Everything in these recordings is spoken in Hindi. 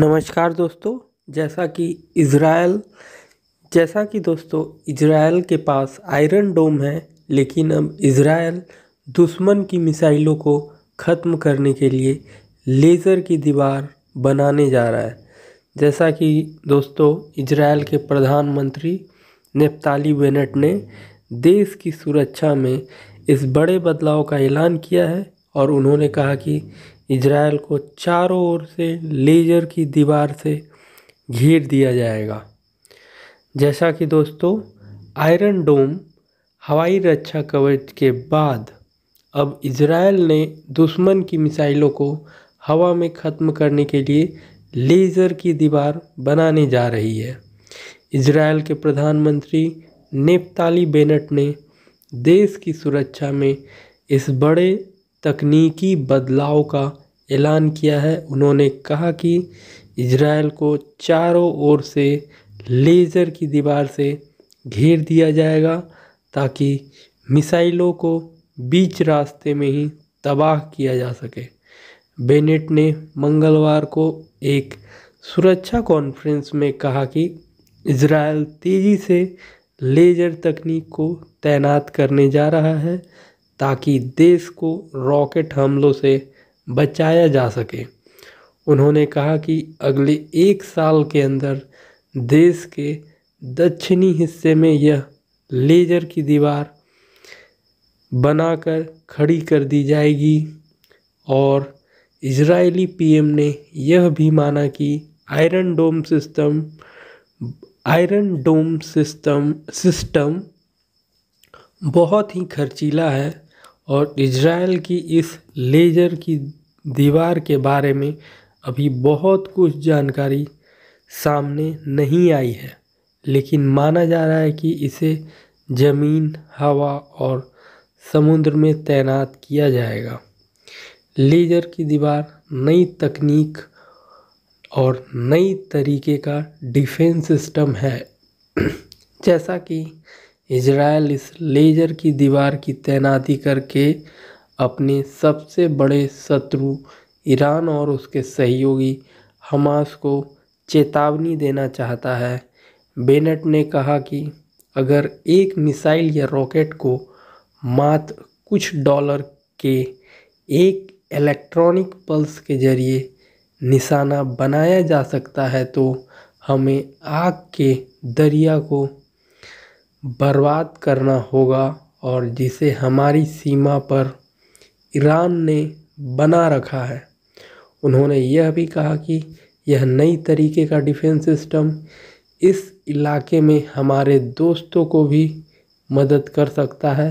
नमस्कार दोस्तों जैसा कि इज़राइल जैसा कि दोस्तों इज़राइल के पास आयरन डोम है लेकिन अब इज़राइल दुश्मन की मिसाइलों को ख़त्म करने के लिए लेज़र की दीवार बनाने जा रहा है जैसा कि दोस्तों इज़राइल के प्रधानमंत्री नेपताली बेनेट ने देश की सुरक्षा में इस बड़े बदलाव का ऐलान किया है और उन्होंने कहा कि इसराइल को चारों ओर से लेजर की दीवार से घेर दिया जाएगा जैसा कि दोस्तों आयरन डोम हवाई रक्षा कवच के बाद अब इसराइल ने दुश्मन की मिसाइलों को हवा में ख़त्म करने के लिए लेज़र की दीवार बनाने जा रही है इसराइल के प्रधानमंत्री नेपताली बेनट ने देश की सुरक्षा में इस बड़े तकनीकी बदलाव का ऐलान किया है उन्होंने कहा कि इसराइल को चारों ओर से लेज़र की दीवार से घेर दिया जाएगा ताकि मिसाइलों को बीच रास्ते में ही तबाह किया जा सके बेनेट ने मंगलवार को एक सुरक्षा कॉन्फ्रेंस में कहा कि इसराइल तेज़ी से लेजर तकनीक को तैनात करने जा रहा है ताकि देश को रॉकेट हमलों से बचाया जा सके उन्होंने कहा कि अगले एक साल के अंदर देश के दक्षिणी हिस्से में यह लेजर की दीवार बनाकर खड़ी कर दी जाएगी और इजरायली पीएम ने यह भी माना कि iron dome system iron dome system system बहुत ही खर्चीला है और इजराइल की इस लेज़र की दीवार के बारे में अभी बहुत कुछ जानकारी सामने नहीं आई है लेकिन माना जा रहा है कि इसे ज़मीन हवा और समुद्र में तैनात किया जाएगा लेज़र की दीवार नई तकनीक और नई तरीके का डिफेंस सिस्टम है जैसा कि इसराइल इस लेज़र की दीवार की तैनाती करके अपने सबसे बड़े शत्रु ईरान और उसके सहयोगी हमास को चेतावनी देना चाहता है बेनेट ने कहा कि अगर एक मिसाइल या रॉकेट को मात्र कुछ डॉलर के एक इलेक्ट्रॉनिक पल्स के जरिए निशाना बनाया जा सकता है तो हमें आग के दरिया को बर्बाद करना होगा और जिसे हमारी सीमा पर ईरान ने बना रखा है उन्होंने यह भी कहा कि यह नई तरीके का डिफेंस सिस्टम इस इलाके में हमारे दोस्तों को भी मदद कर सकता है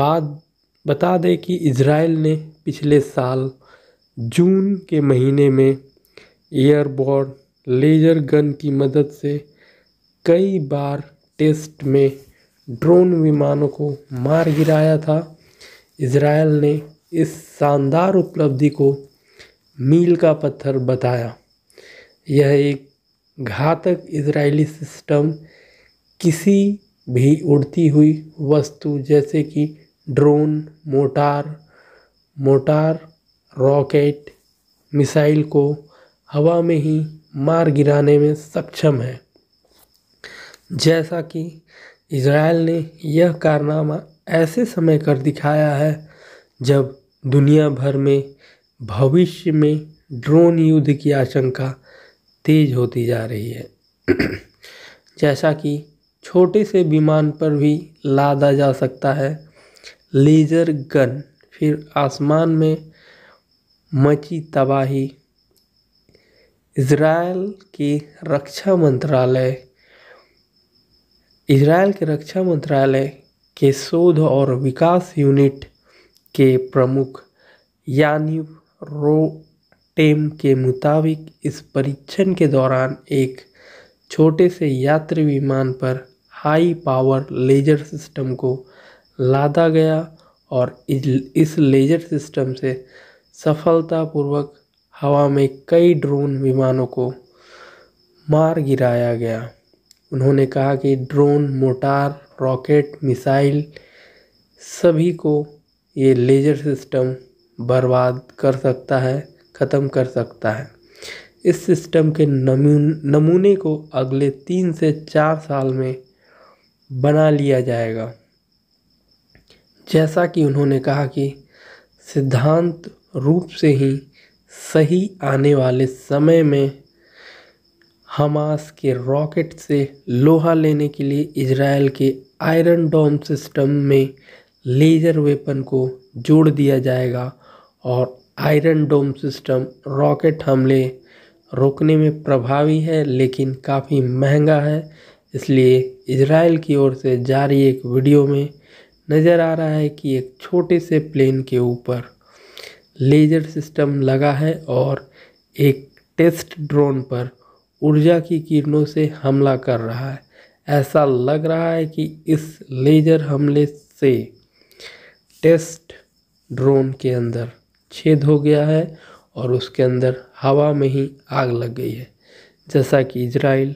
बात बता दें कि इसराइल ने पिछले साल जून के महीने में एयरबॉर्न लेजर गन की मदद से कई बार टेस्ट में ड्रोन विमानों को मार गिराया था इसराइल ने इस शानदार उपलब्धि को मील का पत्थर बताया यह एक घातक इजरायली सिस्टम किसी भी उड़ती हुई वस्तु जैसे कि drone mortar mortar rocket missile को हवा में ही मार गिराने में सक्षम है जैसा कि इसराइल ने यह कारनामा ऐसे समय कर दिखाया है जब दुनिया भर में भविष्य में ड्रोन युद्ध की आशंका तेज होती जा रही है जैसा कि छोटे से विमान पर भी लादा जा सकता है लेज़र गन फिर आसमान में मची तबाही इसराइल के रक्षा मंत्रालय इसराइल के रक्षा मंत्रालय के शोध और विकास यूनिट के प्रमुख यानिव रोटेम के मुताबिक इस परीक्षण के दौरान एक छोटे से यात्री विमान पर हाई पावर लेजर सिस्टम को लादा गया और इस लेजर सिस्टम से सफलतापूर्वक हवा में कई ड्रोन विमानों को मार गिराया गया उन्होंने कहा कि ड्रोन मोटार रॉकेट मिसाइल सभी को ये लेजर सिस्टम बर्बाद कर सकता है ख़त्म कर सकता है इस सिस्टम के नमूने को अगले तीन से चार साल में बना लिया जाएगा जैसा कि उन्होंने कहा कि सिद्धांत रूप से ही सही आने वाले समय में हमास के रॉकेट से लोहा लेने के लिए इजराइल के आयरन डोम सिस्टम में लेज़र वेपन को जोड़ दिया जाएगा और आयरन डोम सिस्टम रॉकेट हमले रोकने में प्रभावी है लेकिन काफ़ी महंगा है इसलिए इसराइल की ओर से जारी एक वीडियो में नज़र आ रहा है कि एक छोटे से प्लेन के ऊपर लेज़र सिस्टम लगा है और एक टेस्ट ड्रोन पर ऊर्जा की किरणों से हमला कर रहा है ऐसा लग रहा है कि इस लेज़र हमले से टेस्ट ड्रोन के अंदर छेद हो गया है और उसके अंदर हवा में ही आग लग गई है जैसा कि इजराइल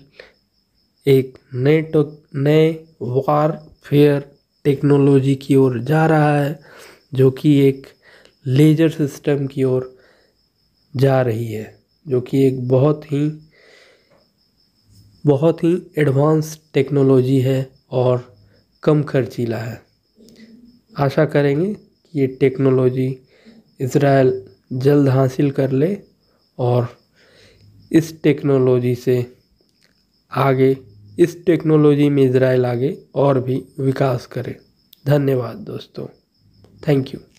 एक नए तो, नए वार फेयर टेक्नोलॉजी की ओर जा रहा है जो कि एक लेजर सिस्टम की ओर जा रही है जो कि एक बहुत ही बहुत ही एडवांस टेक्नोलॉजी है और कम खर्चीला है आशा करेंगे कि ये टेक्नोलॉजी इसराइल जल्द हासिल कर ले और इस टेक्नोलॉजी से आगे इस टेक्नोलॉजी में इसराइल आगे और भी विकास करे धन्यवाद दोस्तों थैंक यू